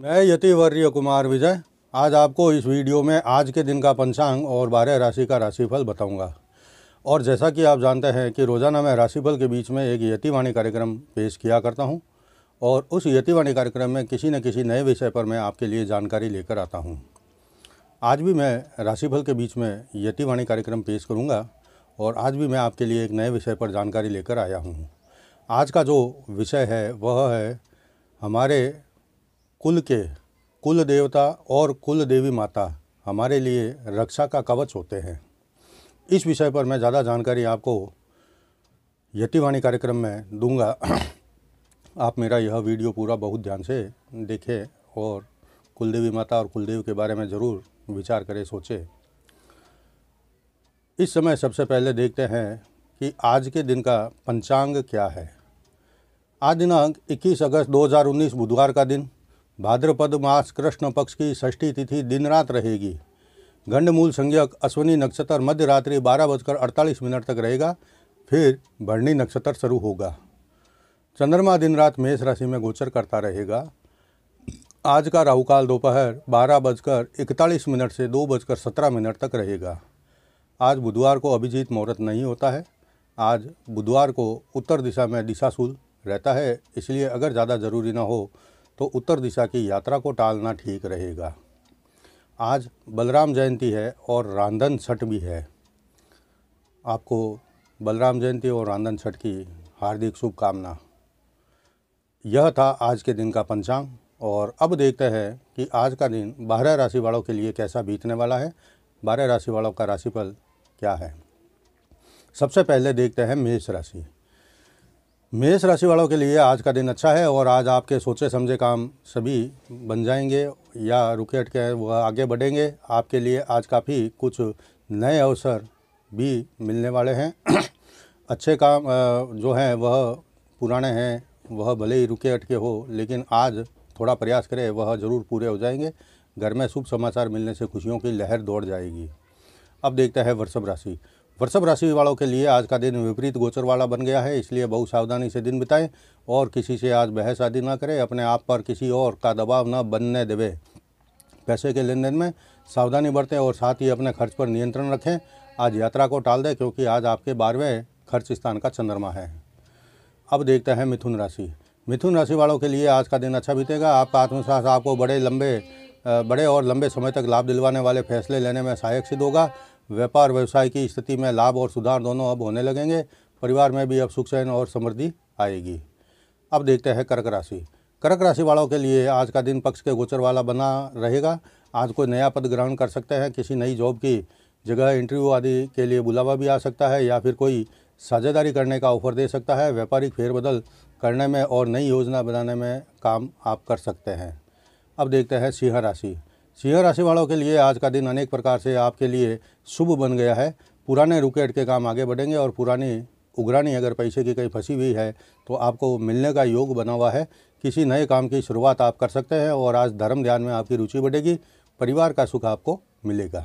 मैं यतिवर्य कुमार विजय आज आपको इस वीडियो में आज के दिन का पंचांग और बारह राशि का राशिफल बताऊंगा और जैसा कि आप जानते हैं कि रोज़ाना मैं राशिफल के बीच में एक यतिवाणी कार्यक्रम पेश किया करता हूं और उस यतिवाणी कार्यक्रम में किसी न किसी नए विषय पर मैं आपके लिए जानकारी लेकर आता हूँ आज भी मैं राशिफल के बीच में यतिवाणी कार्यक्रम पेश करूँगा और आज भी मैं आपके लिए एक नए विषय पर जानकारी लेकर आया हूँ आज का जो विषय है वह है हमारे कुल के कुल देवता और कुल देवी माता हमारे लिए रक्षा का कवच होते हैं इस विषय पर मैं ज़्यादा जानकारी आपको यतिवाणी कार्यक्रम में दूंगा आप मेरा यह वीडियो पूरा बहुत ध्यान से देखें और कुलदेवी माता और कुलदेव के बारे में ज़रूर विचार करें सोचें इस समय सबसे पहले देखते हैं कि आज के दिन का पंचांग क्या है आज दिनांक 21 अगस्त 2019 बुधवार का दिन भाद्रपद मास कृष्ण पक्ष की षष्ठी तिथि दिन रात रहेगी गंडमूल संज्ञक अश्वनी नक्षत्र मध्य रात्रि बारह बजकर अड़तालीस मिनट तक रहेगा फिर भरणी नक्षत्र शुरू होगा चंद्रमा दिन रात मेष राशि में गोचर करता रहेगा आज का राहुकाल दोपहर बारह बजकर इकतालीस मिनट से दो बजकर सत्रह मिनट तक रहेगा आज बुधवार को अभिजीत मुहूर्त नहीं होता है आज बुधवार को उत्तर दिशा में दिशाशूल रहता है इसलिए अगर ज़्यादा ज़रूरी ना हो तो उत्तर दिशा की यात्रा को टालना ठीक रहेगा आज बलराम जयंती है और रांधन छठ भी है आपको बलराम जयंती और रांधन छठ की हार्दिक शुभकामना यह था आज के दिन का पंचांग और अब देखते हैं कि आज का दिन बारह राशि वालों के लिए कैसा बीतने वाला है बारह राशि वालों का राशिफल क्या है सबसे पहले देखते हैं मेष राशि मेष राशि वालों के लिए आज का दिन अच्छा है और आज आपके सोचे समझे काम सभी बन जाएंगे या रुके अटके वह आगे बढ़ेंगे आपके लिए आज काफ़ी कुछ नए अवसर भी मिलने वाले हैं अच्छे काम जो हैं वह पुराने हैं वह भले ही रुके अटके हो लेकिन आज थोड़ा प्रयास करें वह ज़रूर पूरे हो जाएंगे घर में शुभ समाचार मिलने से खुशियों की लहर दौड़ जाएगी अब देखते हैं वृषभ राशि वृषभ राशि वालों के लिए आज का दिन विपरीत गोचर वाला बन गया है इसलिए बहुत सावधानी से दिन बिताएं और किसी से आज बहस आदि ना करें अपने आप पर किसी और का दबाव न बनने देवे पैसे के लेन देन में सावधानी बरतें और साथ ही अपने खर्च पर नियंत्रण रखें आज यात्रा को टाल दें क्योंकि आज आपके बारहवें खर्च स्थान का चंद्रमा है अब देखते हैं मिथुन राशि मिथुन राशि वालों के लिए आज का दिन अच्छा बीतेगा आपका आत्मविश्वास आपको बड़े लंबे बड़े और लंबे समय तक लाभ दिलवाने वाले फैसले लेने में सहायक सिद्ध होगा व्यापार व्यवसाय की स्थिति में लाभ और सुधार दोनों अब होने लगेंगे परिवार में भी अब सुख चैन और समृद्धि आएगी अब देखते हैं कर्क राशि कर्क राशि वालों के लिए आज का दिन पक्ष के गोचर वाला बना रहेगा आज कोई नया पद ग्रहण कर सकते हैं किसी नई जॉब की जगह इंटरव्यू आदि के लिए बुलावा भी आ सकता है या फिर कोई साझेदारी करने का ऑफर दे सकता है व्यापारिक फेरबदल करने में और नई योजना बनाने में काम आप कर सकते हैं अब देखते हैं सिंह राशि सिंह राशि वालों के लिए आज का दिन अनेक प्रकार से आपके लिए शुभ बन गया है पुराने रुके अटके काम आगे बढ़ेंगे और पुरानी उगरानी अगर पैसे की कहीं फंसी हुई है तो आपको मिलने का योग बना हुआ है किसी नए काम की शुरुआत आप कर सकते हैं और आज धर्म ध्यान में आपकी रुचि बढ़ेगी परिवार का सुख आपको मिलेगा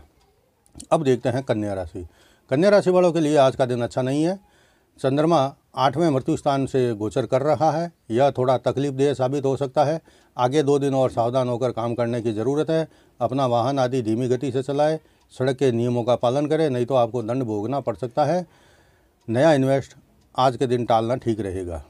अब देखते हैं कन्या राशि कन्या राशि वालों के लिए आज का दिन अच्छा नहीं है चंद्रमा आठवें मृत्यु स्थान से गोचर कर रहा है यह थोड़ा तकलीफ देह साबित हो सकता है आगे दो दिन और सावधान होकर काम करने की ज़रूरत है अपना वाहन आदि धीमी गति से चलाएं सड़क के नियमों का पालन करें नहीं तो आपको दंड भोगना पड़ सकता है नया इन्वेस्ट आज के दिन टालना ठीक रहेगा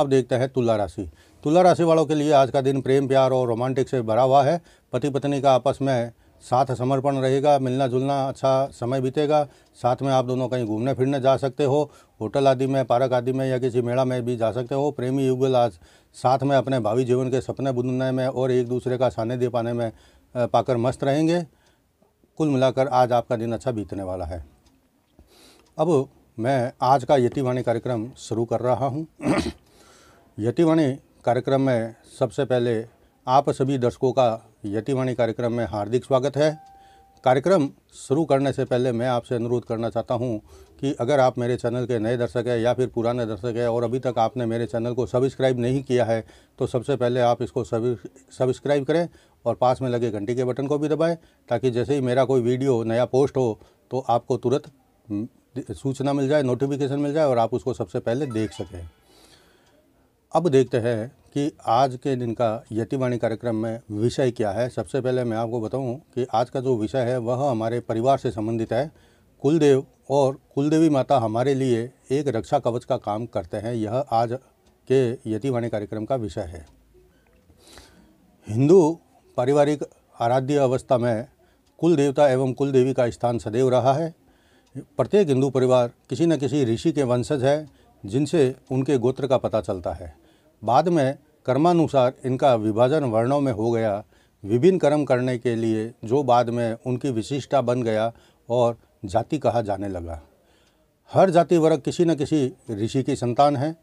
अब देखते हैं तुला राशि तुला राशि वालों के लिए आज का दिन प्रेम प्यार और रोमांटिक से भरा हुआ है पति पत्नी का आपस में साथ समर्पण रहेगा मिलना जुलना अच्छा समय बीतेगा साथ में आप दोनों कहीं घूमने फिरने जा सकते हो होटल आदि में पार्क आदि में या किसी मेला में भी जा सकते हो प्रेमी युगल आज साथ में अपने भावी जीवन के सपने बुनने में और एक दूसरे का सानिध्य पाने में पाकर मस्त रहेंगे कुल मिलाकर आज आपका दिन अच्छा बीतने वाला है अब मैं आज का यतिवाणी कार्यक्रम शुरू कर रहा हूँ यतिवाणी कार्यक्रम में सबसे पहले आप सभी दर्शकों का यतिवाणी कार्यक्रम में हार्दिक स्वागत है कार्यक्रम शुरू करने से पहले मैं आपसे अनुरोध करना चाहता हूं कि अगर आप मेरे चैनल के नए दर्शक हैं या फिर पुराने दर्शक हैं और अभी तक आपने मेरे चैनल को सब्सक्राइब नहीं किया है तो सबसे पहले आप इसको सब्सक्राइब करें और पास में लगे घंटी के बटन को भी दबाएँ ताकि जैसे ही मेरा कोई वीडियो नया पोस्ट हो तो आपको तुरंत सूचना मिल जाए नोटिफिकेशन मिल जाए और आप उसको सबसे पहले देख सकें अब देखते हैं कि आज के दिन का यतिवाणी कार्यक्रम में विषय क्या है सबसे पहले मैं आपको बताऊं कि आज का जो विषय है वह हमारे परिवार से संबंधित है कुलदेव और कुलदेवी माता हमारे लिए एक रक्षा कवच का काम करते हैं यह आज के यतिवाणी कार्यक्रम का विषय है हिंदू पारिवारिक आराध्य अवस्था में कुल देवता एवं कुल देवी का स्थान सदैव रहा है प्रत्येक हिंदू परिवार किसी न किसी ऋषि के वंशज है जिनसे उनके गोत्र का पता चलता है बाद में कर्मानुसार इनका विभाजन वर्णों में हो गया विभिन्न कर्म करने के लिए जो बाद में उनकी विशिष्टता बन गया और जाति कहा जाने लगा हर जाति वर्ग किसी न किसी ऋषि की संतान है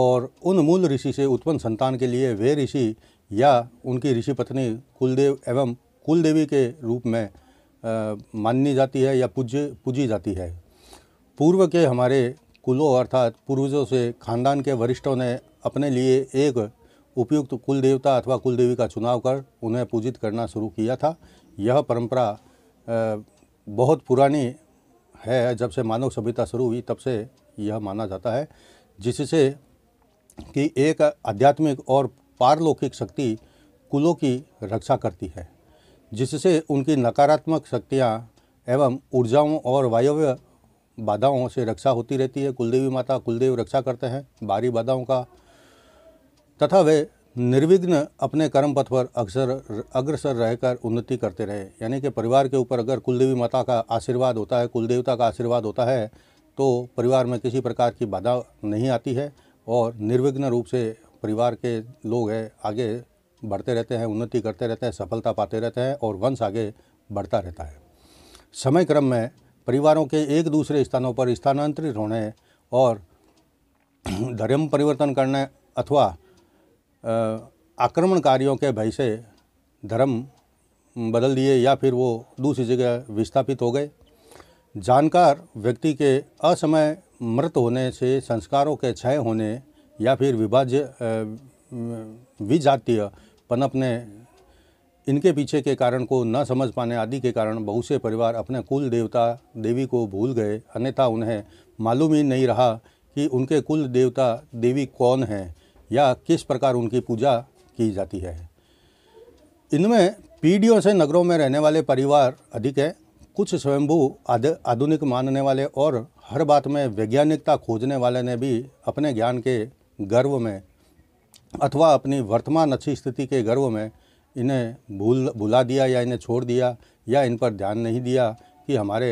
और उन मूल ऋषि से उत्पन्न संतान के लिए वे ऋषि या उनकी ऋषि पत्नी कुलदेव एवं कुलदेवी के रूप में माननी जाती है या पूज्य पूजी जाती है पूर्व के हमारे कुलों अर्थात पूर्वजों से खानदान के वरिष्ठों ने अपने लिए एक उपयुक्त कुल देवता अथवा कुल देवी का चुनाव कर उन्हें पूजित करना शुरू किया था यह परंपरा बहुत पुरानी है जब से मानव सभ्यता शुरू हुई तब से यह माना जाता है जिससे कि एक आध्यात्मिक और पारलौकिक शक्ति कुलों की रक्षा करती है जिससे उनकी नकारात्मक शक्तियाँ एवं ऊर्जाओं और वायव्य बाधाओं से रक्षा होती रहती है कुलदेवी माता कुलदेव रक्षा करते हैं बाहरी बाधाओं का तथा वे निर्विघ्न अपने कर्म पथ पर अक्सर अग्रसर रहकर उन्नति करते रहे यानी कि परिवार के ऊपर अगर कुलदेवी माता का आशीर्वाद होता है कुलदेवता का आशीर्वाद होता है तो परिवार में किसी प्रकार की बाधा नहीं आती है और निर्विघ्न रूप से परिवार के लोग हैं आगे बढ़ते रहते हैं उन्नति करते रहते हैं सफलता पाते रहते हैं और वंश आगे बढ़ता रहता है समय क्रम में परिवारों के एक दूसरे स्थानों पर स्थानांतरित होने और धर्म परिवर्तन करने अथवा आक्रमणकारियों के भय से धर्म बदल दिए या फिर वो दूसरी जगह विस्थापित हो गए जानकार व्यक्ति के असमय मृत होने से संस्कारों के क्षय होने या फिर विभाज्य विजातीय पनपने इनके पीछे के कारण को न समझ पाने आदि के कारण बहुत से परिवार अपने कुल देवता देवी को भूल गए अन्यथा उन्हें मालूम ही नहीं रहा कि उनके कुल देवता देवी कौन हैं या किस प्रकार उनकी पूजा की जाती है इनमें पीढ़ियों से नगरों में रहने वाले परिवार अधिक है कुछ स्वयंभू आधुनिक मानने वाले और हर बात में वैज्ञानिकता खोजने वाले ने भी अपने ज्ञान के गर्व में अथवा अपनी वर्तमान अच्छी स्थिति के गर्व में इन्हें भूल भुला दिया या इन्हें छोड़ दिया या इन पर ध्यान नहीं दिया कि हमारे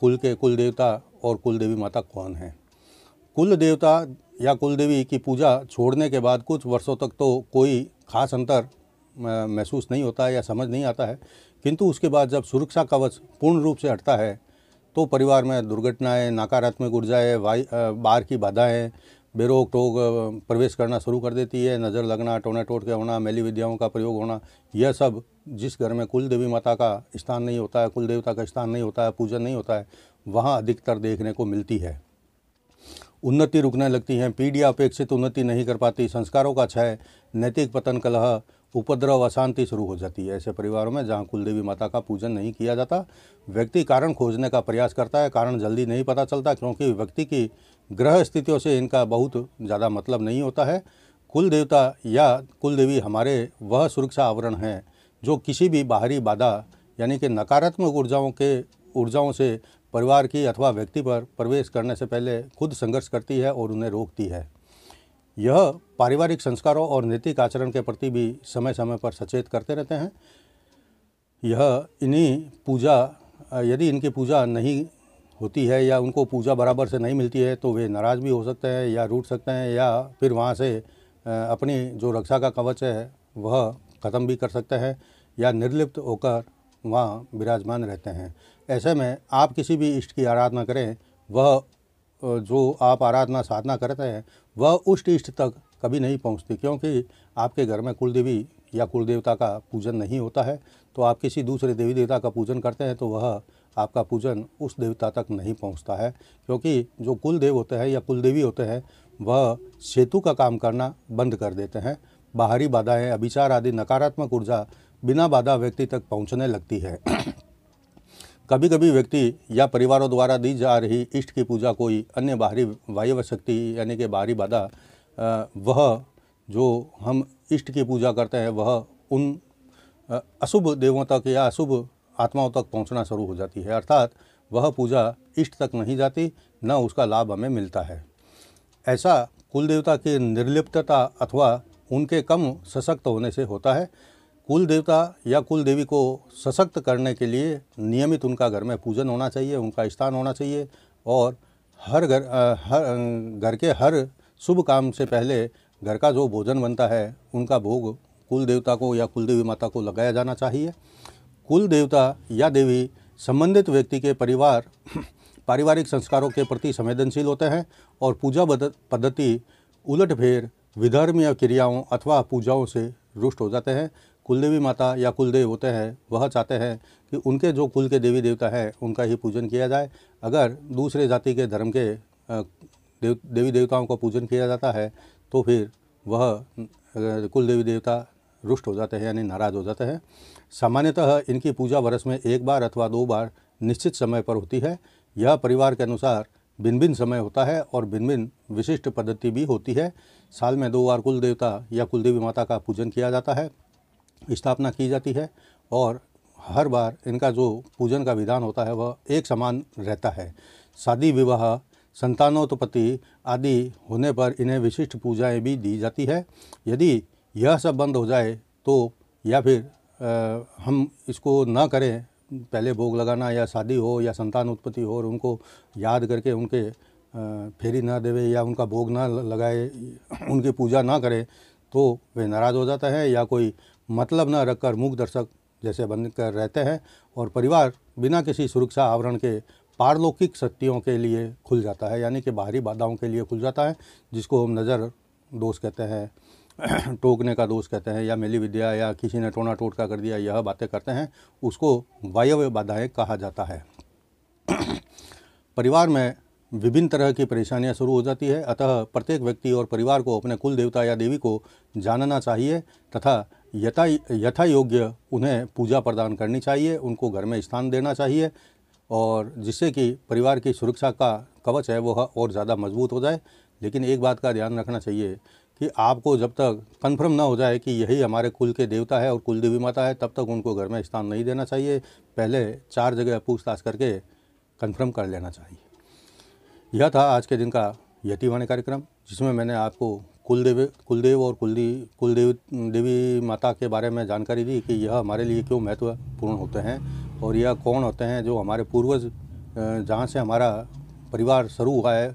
कुल के कुल देवता और कुल देवी माता कौन हैं कुल देवता या कुलदेवी की पूजा छोड़ने के बाद कुछ वर्षों तक तो कोई खास अंतर महसूस नहीं होता है या समझ नहीं आता है किंतु उसके बाद जब सुरक्षा कवच पूर्ण रूप से हटता है तो परिवार में दुर्घटनाएं नकारात्मक ऊर्जाएँ बाहर की बाधाएँ बेरोक टोक प्रवेश करना शुरू कर देती है नज़र लगना टोने टोट के होना मैली विद्याओं का प्रयोग होना यह सब जिस घर में कुल देवी माता का स्थान नहीं होता है कुल देवता का स्थान नहीं होता है पूजन नहीं होता है वहाँ अधिकतर देखने को मिलती है उन्नति रुकने लगती है पीढ़ियाँ अपेक्षित उन्नति नहीं कर पाती संस्कारों का क्षय नैतिक पतन कलह उपद्रव अशांति शुरू हो जाती है ऐसे परिवारों में जहाँ कुलदेवी माता का पूजन नहीं किया जाता व्यक्ति कारण खोजने का प्रयास करता है कारण जल्दी नहीं पता चलता क्योंकि व्यक्ति की ग्रह स्थितियों से इनका बहुत ज़्यादा मतलब नहीं होता है कुल देवता या कुल देवी हमारे वह सुरक्षा आवरण हैं जो किसी भी बाहरी बाधा यानी कि नकारात्मक ऊर्जाओं के ऊर्जाओं से परिवार की अथवा व्यक्ति पर प्रवेश करने से पहले खुद संघर्ष करती है और उन्हें रोकती है यह पारिवारिक संस्कारों और नैतिक आचरण के प्रति भी समय समय पर सचेत करते रहते हैं यह इन्हीं पूजा यदि इनकी पूजा नहीं होती है या उनको पूजा बराबर से नहीं मिलती है तो वे नाराज़ भी हो सकते हैं या रूठ सकते हैं या फिर वहाँ से अपनी जो रक्षा का कवच है वह ख़त्म भी कर सकते हैं या निर्लिप्त होकर वहाँ विराजमान रहते हैं ऐसे में आप किसी भी इष्ट की आराधना करें वह जो आप आराधना साधना करते हैं वह उष्ट इष्ट तक कभी नहीं पहुंचती क्योंकि आपके घर में कुलदेवी या कुल देवता का पूजन नहीं होता है तो आप किसी दूसरे देवी देवता का पूजन करते हैं तो वह आपका पूजन उस देवता तक नहीं पहुंचता है क्योंकि जो कुल देव होते हैं या कुल देवी होते हैं वह सेतु का काम करना बंद कर देते हैं बाहरी बाधाएँ अभिचार आदि नकारात्मक ऊर्जा बिना बाधा व्यक्ति तक पहुँचने लगती है कभी कभी व्यक्ति या परिवारों द्वारा दी जा रही इष्ट की पूजा कोई अन्य बाहरी वायव शक्ति यानी कि बाहरी बाधा वह जो हम इष्ट की पूजा करते हैं वह उन अशुभ देवों तक या अशुभ आत्माओं तक पहुंचना शुरू हो जाती है अर्थात वह पूजा इष्ट तक नहीं जाती न उसका लाभ हमें मिलता है ऐसा कुल देवता की निर्लिप्तता अथवा उनके कम सशक्त होने से होता है कुल देवता या कुल देवी को सशक्त करने के लिए नियमित उनका घर में पूजन होना चाहिए उनका स्थान होना चाहिए और हर घर हर घर के हर शुभ काम से पहले घर का जो भोजन बनता है उनका भोग कुल देवता को या कुल देवी माता को लगाया जाना चाहिए कुल देवता या देवी संबंधित व्यक्ति के परिवार पारिवारिक संस्कारों के प्रति संवेदनशील होते हैं और पूजा पद्धति उलटफेर विधर्मीय क्रियाओं अथवा पूजाओं से रुष्ट हो जाते हैं कुलदेवी माता या कुलदेव होते हैं वह चाहते हैं कि उनके जो कुल के देवी देवता हैं उनका ही पूजन किया जाए अगर दूसरे जाति के धर्म के देव देवी देवताओं का पूजन किया जाता है तो फिर वह कुल देवी देवता रुष्ट हो जाते हैं यानी नाराज हो जाते हैं सामान्यतः इनकी पूजा वर्ष में एक बार अथवा दो बार निश्चित समय पर होती है यह परिवार के अनुसार भिन्न भिन्न समय होता है और भिन्न भिन्न विशिष्ट पद्धति भी होती है साल में दो बार कुल देवता या कुलदेवी माता का पूजन किया जाता है स्थापना की जाती है और हर बार इनका जो पूजन का विधान होता है वह एक समान रहता है शादी विवाह संतानोत्पत्ति आदि होने पर इन्हें विशिष्ट पूजाएं भी दी जाती है यदि यह सब बंद हो जाए तो या फिर आ, हम इसको ना करें पहले भोग लगाना या शादी हो या संतान उत्पत्ति हो और उनको याद करके उनके फेरी ना देवे या उनका भोग ना लगाए उनकी पूजा ना करें तो वे नाराज़ हो जाता है या कोई मतलब न रखकर मूक दर्शक जैसे बनकर रहते हैं और परिवार बिना किसी सुरक्षा आवरण के पारलौकिक शक्तियों के लिए खुल जाता है यानी कि बाहरी बाधाओं के लिए खुल जाता है जिसको हम नज़र दोष कहते हैं टोकने का दोष कहते हैं या मेली विद्या या किसी ने टोना टोटका कर दिया यह बातें करते हैं उसको वायव्य बाधाएँ कहा जाता है परिवार में विभिन्न तरह की परेशानियां शुरू हो जाती है अतः प्रत्येक व्यक्ति और परिवार को अपने कुल देवता या देवी को जानना चाहिए तथा यथा यथा योग्य उन्हें पूजा प्रदान करनी चाहिए उनको घर में स्थान देना चाहिए और जिससे कि परिवार की सुरक्षा का कवच है वो और ज़्यादा मजबूत हो जाए लेकिन एक बात का ध्यान रखना चाहिए कि आपको जब तक कंफर्म ना हो जाए कि यही हमारे कुल के देवता है और कुल देवी माता है तब तक उनको घर में स्थान नहीं देना चाहिए पहले चार जगह पूछताछ करके कंफर्म कर लेना चाहिए यह था आज के दिन का यतिवाणी कार्यक्रम जिसमें मैंने आपको कुलदेव कुलदेव और कुलदी कुलदेव देवी माता के बारे में जानकारी दी कि यह हमारे लिए क्यों महत्वपूर्ण होते हैं और यह कौन होते हैं जो हमारे पूर्वज जहाँ से हमारा परिवार शुरू हुआ है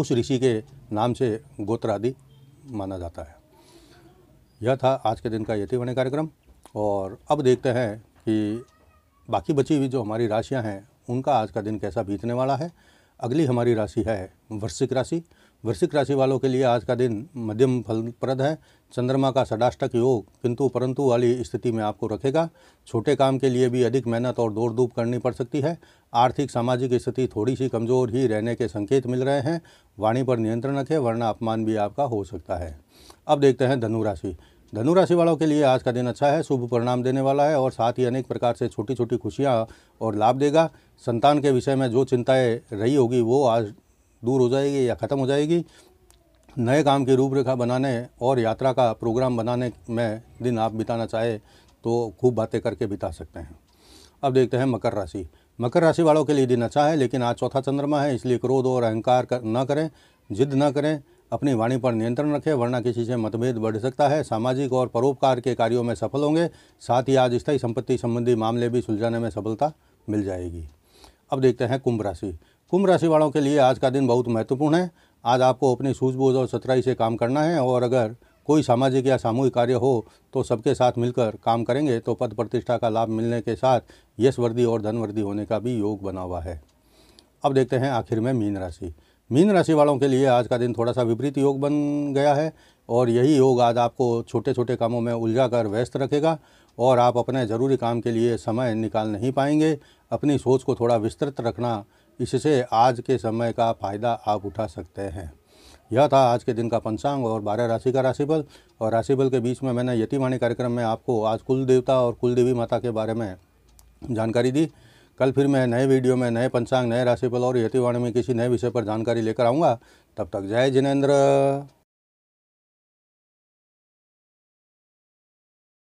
उस ऋषि के नाम से गोत्र आदि माना जाता है यह था आज के दिन का यति बने कार्यक्रम और अब देखते हैं कि बाकी बची हुई जो हमारी राशियां हैं उनका आज का दिन कैसा बीतने वाला है अगली हमारी राशि है वृश्चिक राशि वृश्चिक राशि वालों के लिए आज का दिन मध्यम फलप्रद है चंद्रमा का षडाष्टक योग किंतु परंतु वाली स्थिति में आपको रखेगा छोटे काम के लिए भी अधिक मेहनत और दौड़ धूप करनी पड़ सकती है आर्थिक सामाजिक स्थिति थोड़ी सी कमज़ोर ही रहने के संकेत मिल रहे हैं वाणी पर नियंत्रण रखें वरना अपमान भी आपका हो सकता है अब देखते हैं धनुराशि धनु राशि वालों के लिए आज का दिन अच्छा है शुभ परिणाम देने वाला है और साथ ही अनेक प्रकार से छोटी छोटी खुशियाँ और लाभ देगा संतान के विषय में जो चिंताएँ रही होगी वो आज दूर हो जाएगी या ख़त्म हो जाएगी नए काम की रूपरेखा बनाने और यात्रा का प्रोग्राम बनाने में दिन आप बिताना चाहे तो खूब बातें करके बिता सकते हैं अब देखते हैं मकर राशि मकर राशि वालों के लिए दिन अच्छा है लेकिन आज चौथा चंद्रमा है इसलिए क्रोध और अहंकार कर, न करें जिद न करें अपनी वाणी पर नियंत्रण रखें वरना किसी से मतभेद बढ़ सकता है सामाजिक और परोपकार के कार्यों में सफल होंगे साथ ही आज स्थायी संपत्ति संबंधी मामले भी सुलझाने में सफलता मिल जाएगी अब देखते हैं कुंभ राशि कुंभ राशि वालों के लिए आज का दिन बहुत महत्वपूर्ण है आज आपको अपनी सूझबूझ और सतराई से काम करना है और अगर कोई सामाजिक या सामूहिक कार्य हो तो सबके साथ मिलकर काम करेंगे तो पद प्रतिष्ठा का लाभ मिलने के साथ यश वृद्धि और धन होने का भी योग बना हुआ है अब देखते हैं आखिर में मीन राशि मीन राशि वालों के लिए आज का दिन थोड़ा सा विपरीत योग बन गया है और यही योग आज आपको छोटे छोटे कामों में उलझा कर व्यस्त रखेगा और आप अपने ज़रूरी काम के लिए समय निकाल नहीं पाएंगे अपनी सोच को थोड़ा विस्तृत रखना इससे आज के समय का फ़ायदा आप उठा सकते हैं यह था आज के दिन का पंचांग और बारह राशि का राशिफल और राशिफल के बीच में मैंने यतिवाणी कार्यक्रम में आपको आज कुल देवता और कुल देवी माता के बारे में जानकारी दी कल फिर मैं नए वीडियो में नए पंचांग नए राशिफल और यतिवाणी में किसी नए विषय पर जानकारी लेकर आऊँगा तब तक जय जिनेन्द्र